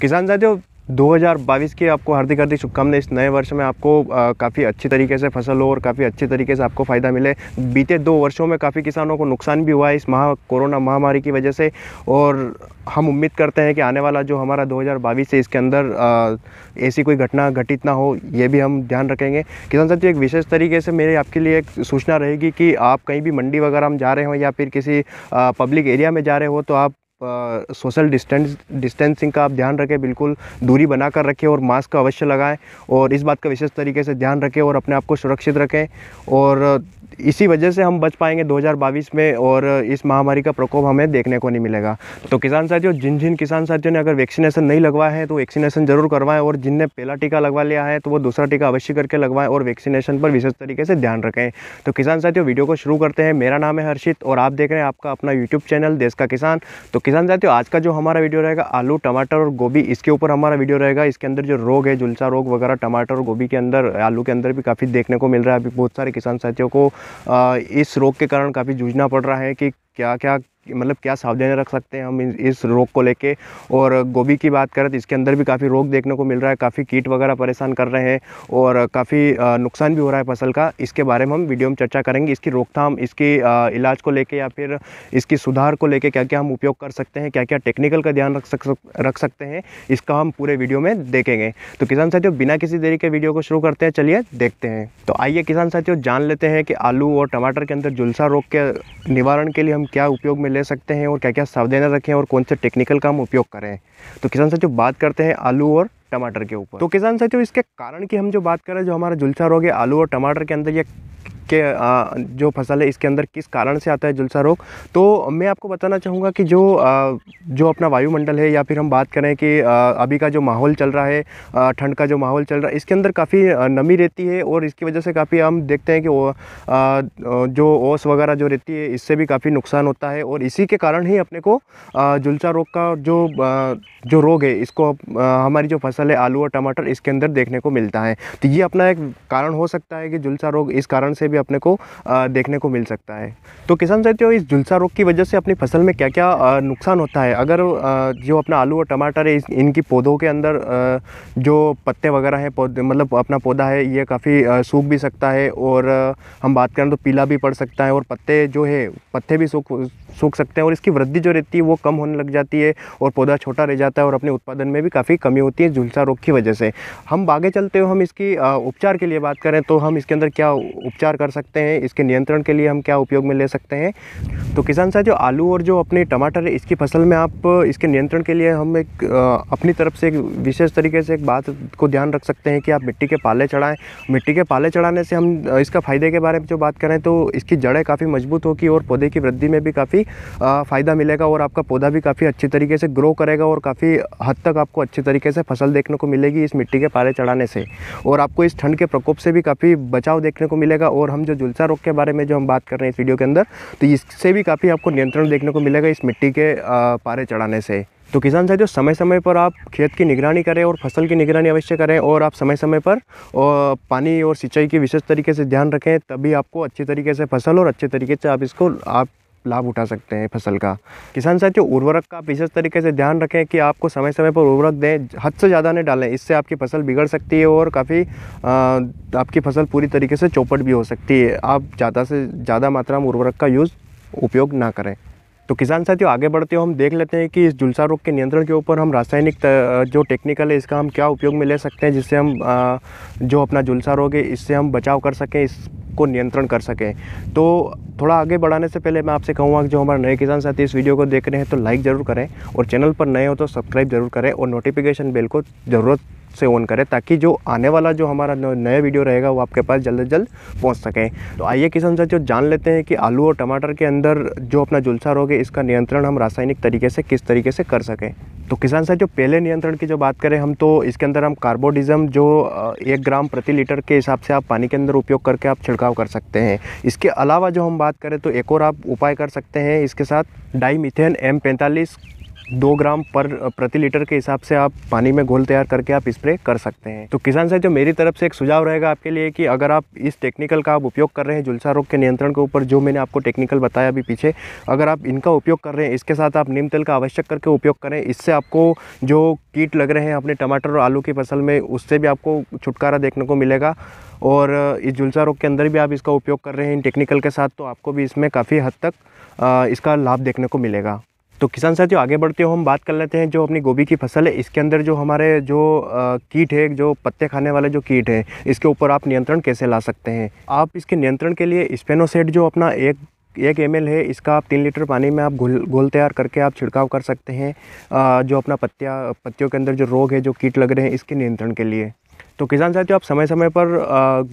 किसान साथियों 2022 की आपको हार्दिक हार्दिक शुभकामनाएं इस नए वर्ष में आपको काफ़ी अच्छी तरीके से फसल हो और काफ़ी अच्छे तरीके से आपको फ़ायदा मिले बीते दो वर्षों में काफ़ी किसानों को नुकसान भी हुआ है इस महा कोरोना महामारी की वजह से और हम उम्मीद करते हैं कि आने वाला जो हमारा 2022 है इसके अंदर ऐसी कोई घटना घटित ना हो ये भी हम ध्यान रखेंगे किसान साथियों एक विशेष तरीके से मेरे आपके लिए एक सूचना रहेगी कि आप कहीं भी मंडी वगैरह हम जा रहे हों या फिर किसी पब्लिक एरिया में जा रहे हो तो आप सोशल डिस्टेंस डिस्टेंसिंग का आप ध्यान रखें बिल्कुल दूरी बनाकर रखें और मास्क अवश्य लगाएं और इस बात का विशेष तरीके से ध्यान रखें और अपने आप को सुरक्षित रखें और इसी वजह से हम बच पाएंगे 2022 में और इस महामारी का प्रकोप हमें देखने को नहीं मिलेगा तो किसान साथियों जिन जिन किसान साथियों ने अगर वैक्सीनेशन नहीं लगवाया है तो वैक्सीनेशन ज़रूर करवाएं और जिनने पहला टीका लगवा लिया है तो वो दूसरा टीका अवश्य करके लगवाएं और वैक्सीनेशन पर विशेष तरीके से ध्यान रखें तो किसान साथियों वीडियो को शुरू करते हैं मेरा नाम है हर्षित और आप देख रहे हैं आपका अपना यूट्यूब चैनल देश का किसान तो किसान साथियों आज का जो हमारा वीडियो रहेगा आलू टमाटर और गोभी इसके ऊपर हमारा वीडियो रहेगा इसके अंदर जो रोग है झुलसा रोग वगैरह टमाटर और गोभी के अंदर आलू के अंदर भी काफ़ी देखने को मिल रहा है अभी बहुत सारे किसान साथियों को इस रोग के कारण काफ़ी जूझना पड़ रहा है कि क्या क्या मतलब क्या सावधानी रख सकते हैं हम इस रोग को लेके और गोभी की बात करें तो इसके अंदर भी काफ़ी रोग देखने को मिल रहा है काफ़ी कीट वगैरह परेशान कर रहे हैं और काफ़ी नुकसान भी हो रहा है फसल का इसके बारे में हम वीडियो में चर्चा करेंगे इसकी रोकथाम इसकी इलाज को लेके या फिर इसकी सुधार को लेके क्या क्या हम उपयोग कर सकते हैं क्या क्या टेक्निकल का ध्यान रख सक रख सकते हैं इसका हम पूरे वीडियो में देखेंगे तो किसान साथियों बिना किसी देरी के वीडियो को शुरू करते हैं चलिए देखते हैं तो आइए किसान साथियों जान लेते हैं कि आलू और टमाटर के अंदर झुलसा रोग के निवारण के लिए हम क्या उपयोग में ले सकते हैं और क्या क्या सावधानियाँ रखें और कौन से टेक्निकल का हम उपयोग करें तो किसान साथियों बात करते हैं आलू और टमाटर के ऊपर तो किसान साथियों इसके कारण की हम जो बात करें जो हमारा झुलसा रोग है आलू और टमाटर के अंदर ये के जो फसल है इसके अंदर किस कारण से आता है जुलसा रोग तो मैं आपको बताना चाहूँगा कि जो जो अपना वायुमंडल है या फिर हम बात करें कि अभी का जो माहौल चल रहा है ठंड का जो माहौल चल रहा है इसके अंदर काफ़ी नमी रहती है और इसकी वजह से काफ़ी हम देखते हैं कि आ, जो ओस वगैरह जो रहती है इससे भी काफ़ी नुकसान होता है और इसी के कारण ही अपने को जुलसा रोग का जो जो रोग है इसको हमारी जो फसल है आलू और टमाटर इसके अंदर देखने को मिलता है तो ये अपना एक कारण हो सकता है कि जुलसा रोग इस कारण से भी भी अपने को देखने को मिल सकता है तो किसान साथियों इस झुलसा रोग की वजह से अपनी फसल में क्या क्या नुकसान होता है अगर जो अपना आलू और टमाटर है इनकी पौधों के अंदर जो पत्ते वगैरह हैं मतलब अपना पौधा है ये काफ़ी सूख भी सकता है और हम बात करें तो पीला भी पड़ सकता है और पत्ते जो है पत्ते भी सूख सूख सकते हैं और इसकी वृद्धि जो रहती है वो कम होने लग जाती है और पौधा छोटा रह जाता है और अपने उत्पादन में भी काफ़ी कमी होती है झुलसा रोग की वजह से हम आगे चलते हुए हम इसकी उपचार के लिए बात करें तो हम इसके अंदर क्या उपचार कर सकते हैं इसके नियंत्रण के लिए हम क्या उपयोग में ले सकते हैं तो किसान साहब जो आलू और जो अपने टमाटर है इसकी फसल में आप इसके नियंत्रण के लिए हम एक अपनी तरफ से एक विशेष तरीके से एक बात को ध्यान रख सकते हैं कि आप मिट्टी के पाले चढ़ाएँ मिट्टी के पाले चढ़ाने से हम इसका फ़ायदे के बारे में जो बात करें तो इसकी जड़ें काफ़ी मजबूत होगी और पौधे की वृद्धि में भी काफ़ी काफ़ी फ़ायदा मिलेगा और आपका पौधा भी काफ़ी अच्छी तरीके से ग्रो करेगा और काफ़ी हद तक आपको अच्छे तरीके से फसल देखने को मिलेगी इस मिट्टी के पारे चढ़ाने से और आपको इस ठंड के प्रकोप से भी काफ़ी बचाव देखने को मिलेगा और हम जो झुलसा रोग के बारे में जो हम बात कर रहे हैं इस वीडियो के अंदर तो इससे भी काफ़ी आपको नियंत्रण देखने को मिलेगा इस मिट्टी के पारे चढ़ाने से तो किसान साथियों समय समय पर आप खेत की निगरानी करें और फसल की निगरानी अवश्य करें और आप समय समय पर और पानी और सिंचाई की विशेष तरीके से ध्यान रखें तभी आपको अच्छे तरीके से फसल और अच्छे तरीके से आप इसको आप लाभ उठा सकते हैं फसल का किसान साथियों उर्वरक का विशेष तरीके से ध्यान रखें कि आपको समय समय पर उर्वरक दें हद से ज़्यादा नहीं डालें इससे आपकी फसल बिगड़ सकती है और काफ़ी आपकी फसल पूरी तरीके से चौपट भी हो सकती है आप ज़्यादा से ज़्यादा मात्रा में उर्वरक का यूज़ उपयोग ना करें तो किसान साथियों आगे बढ़ते हो हम देख लेते हैं कि इस जुलसा रोग के नियंत्रण के ऊपर हम रासायनिक जो टेक्निकल है इसका हम क्या उपयोग में ले सकते हैं जिससे हम जो अपना जुलसा रोग है इससे हम बचाव कर सकें इस को नियंत्रण कर सकें तो थोड़ा आगे बढ़ाने से पहले मैं आपसे कहूँगा जो हमारे नए किसान साथी इस वीडियो को देख रहे हैं तो लाइक ज़रूर करें और चैनल पर नए हो तो सब्सक्राइब जरूर करें और नोटिफिकेशन बेल को ज़रूरत से करें ताकि जो आने वाला जो हमारा नया वीडियो रहेगा वो आपके पास जल्द जल्द पहुँच सके तो आइए किसान साथियों जान लेते हैं कि आलू और टमाटर के अंदर जो अपना झुलसा रोग है इसका नियंत्रण हम रासायनिक तरीके से किस तरीके से कर सकें तो किसान साथियों पहले नियंत्रण की जो बात करें हम तो इसके अंदर हम कार्बोडिज़म जो एक ग्राम प्रति लीटर के हिसाब से आप पानी के अंदर उपयोग करके आप छिड़काव कर सकते हैं इसके अलावा जो हम बात करें तो एक और आप उपाय कर सकते हैं इसके साथ डाई मिथेन एम पैंतालीस दो ग्राम पर प्रति लीटर के हिसाब से आप पानी में घोल तैयार करके आप स्प्रे कर सकते हैं तो किसान साहब जो मेरी तरफ से एक सुझाव रहेगा आपके लिए कि अगर आप इस टेक्निकल का आप उपयोग कर रहे हैं जुलसा रोग के नियंत्रण के ऊपर जो मैंने आपको टेक्निकल बताया अभी पीछे अगर आप इनका उपयोग कर रहे हैं इसके साथ आप नीम तेल का आवश्यक करके उपयोग करें इससे आपको जो कीट लग रहे हैं अपने टमाटर और आलू की फसल में उससे भी आपको छुटकारा देखने को मिलेगा और इस जुलसा रोग के अंदर भी आप इसका उपयोग कर रहे हैं इन टेक्निकल के साथ तो आपको भी इसमें काफ़ी हद तक इसका लाभ देखने को मिलेगा तो किसान साथियों आगे बढ़ते हो हम बात कर लेते हैं जो अपनी गोभी की फसल है इसके अंदर जो हमारे जो कीट है जो पत्ते खाने वाले जो कीट है इसके ऊपर आप नियंत्रण कैसे ला सकते हैं आप इसके नियंत्रण के लिए स्पेनोसेट जो अपना एक एक एम है इसका आप तीन लीटर पानी में आप घोल घोल तैयार करके आप छिड़काव कर सकते हैं जो अपना पत्तिया पत्तियों के अंदर जो रोग है जो कीट लग रहे हैं इसके नियंत्रण के लिए तो किसान साथियों आप समय समय पर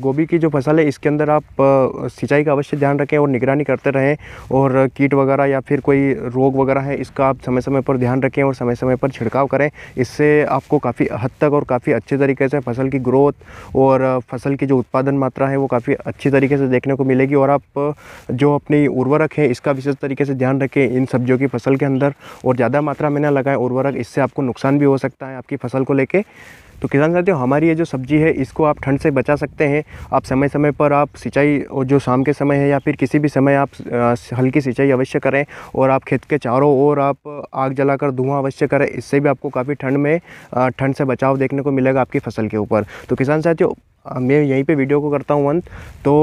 गोभी की जो फसल है इसके अंदर आप सिंचाई का अवश्य ध्यान रखें और निगरानी करते रहें और कीट वगैरह या फिर कोई रोग वगैरह है इसका आप समय समय पर ध्यान रखें और समय समय पर छिड़काव करें इससे आपको काफ़ी हद तक और काफ़ी अच्छे तरीके से फसल की ग्रोथ और फसल की जो उत्पादन मात्रा है वो काफ़ी अच्छी तरीके से देखने को मिलेगी और आप जो अपनी उर्वरक है इसका विशेष तरीके से ध्यान रखें इन सब्जियों की फसल के अंदर और ज़्यादा मात्रा में ना लगाएं उर्वरक इससे आपको नुकसान भी हो सकता है आपकी फसल को लेकर तो किसान साथियों हमारी ये जो सब्ज़ी है इसको आप ठंड से बचा सकते हैं आप समय समय पर आप सिंचाई और जो शाम के समय है या फिर किसी भी समय आप हल्की सिंचाई अवश्य करें और आप खेत के चारों ओर आप आग जलाकर धुआं अवश्य करें इससे भी आपको काफ़ी ठंड में ठंड से बचाव देखने को मिलेगा आपकी फसल के ऊपर तो किसान साथियों मैं यहीं पर वीडियो को करता हूँ अंत तो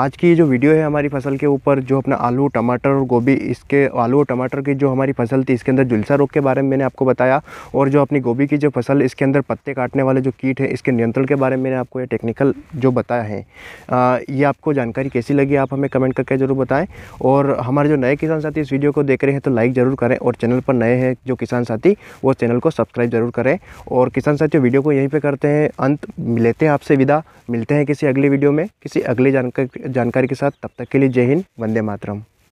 आज की जो वीडियो है हमारी फसल के ऊपर जो अपना आलू टमाटर और गोभी इसके आलू और टमाटर की जो हमारी फसल थी इसके अंदर जुलसा रोग के बारे में मैंने आपको बताया और जो अपनी गोभी की जो फसल इसके अंदर पत्ते काटने वाले जो कीट है इसके नियंत्रण के बारे में मैंने आपको ये टेक्निकल जो बताया है आ, ये आपको जानकारी कैसी लगी आप हमें कमेंट करके ज़रूर बताएँ और हमारे जो नए किसान साथी इस वीडियो को देख रहे हैं तो लाइक ज़रूर करें और चैनल पर नए हैं जो किसान साथी वो चैनल को सब्सक्राइब ज़रूर करें और किसान साथी वीडियो को यहीं पर करते हैं अंत लेते हैं आपसे विदा मिलते हैं किसी अगले वीडियो में किसी अगले जानकारी जानकारी के साथ तब तक के लिए जय हिंद वंदे मातरम